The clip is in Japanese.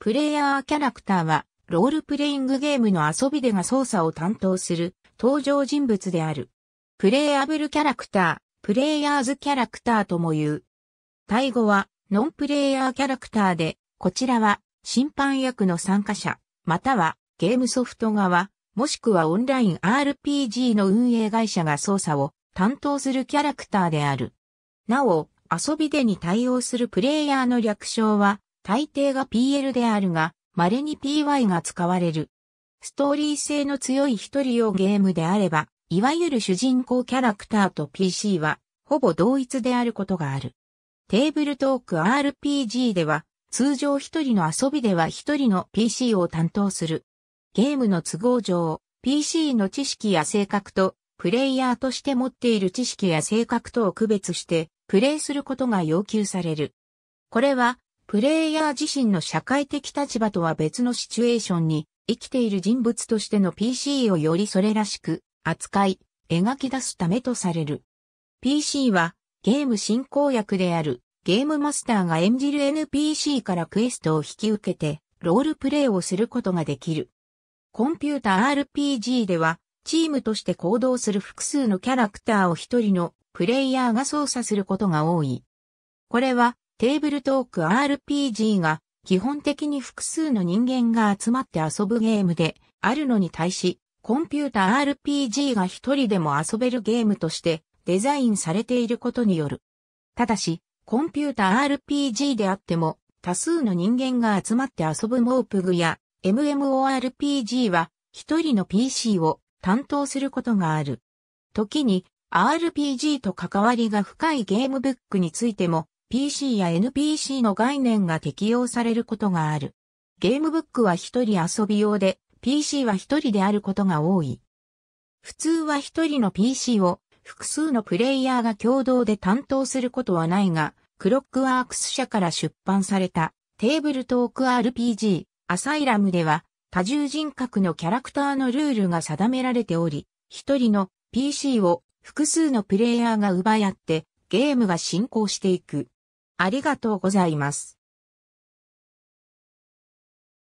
プレイヤーキャラクターは、ロールプレイングゲームの遊びでが操作を担当する登場人物である。プレイアブルキャラクター、プレイヤーズキャラクターとも言う。タイ語はノンプレイヤーキャラクターで、こちらは審判役の参加者、またはゲームソフト側、もしくはオンライン RPG の運営会社が操作を担当するキャラクターである。なお、遊びでに対応するプレイヤーの略称は大抵が PL であるが、稀に PY が使われる。ストーリー性の強い一人用ゲームであれば、いわゆる主人公キャラクターと PC は、ほぼ同一であることがある。テーブルトーク RPG では、通常一人の遊びでは一人の PC を担当する。ゲームの都合上、PC の知識や性格と、プレイヤーとして持っている知識や性格とを区別して、プレイすることが要求される。これは、プレイヤー自身の社会的立場とは別のシチュエーションに生きている人物としての PC をよりそれらしく扱い、描き出すためとされる。PC はゲーム進行役であるゲームマスターが演じる NPC からクエストを引き受けてロールプレイをすることができる。コンピュータ RPG ではチームとして行動する複数のキャラクターを一人のプレイヤーが操作することが多い。これはテーブルトーク RPG が基本的に複数の人間が集まって遊ぶゲームであるのに対し、コンピュータ RPG が一人でも遊べるゲームとしてデザインされていることによる。ただし、コンピュータ RPG であっても多数の人間が集まって遊ぶモープグや MMORPG は一人の PC を担当することがある。時に RPG と関わりが深いゲームブックについても PC や NPC の概念が適用されることがある。ゲームブックは一人遊び用で、PC は一人であることが多い。普通は一人の PC を複数のプレイヤーが共同で担当することはないが、クロックワークス社から出版されたテーブルトーク RPG アサイラムでは多重人格のキャラクターのルールが定められており、一人の PC を複数のプレイヤーが奪い合ってゲームが進行していく。ありがとうございます。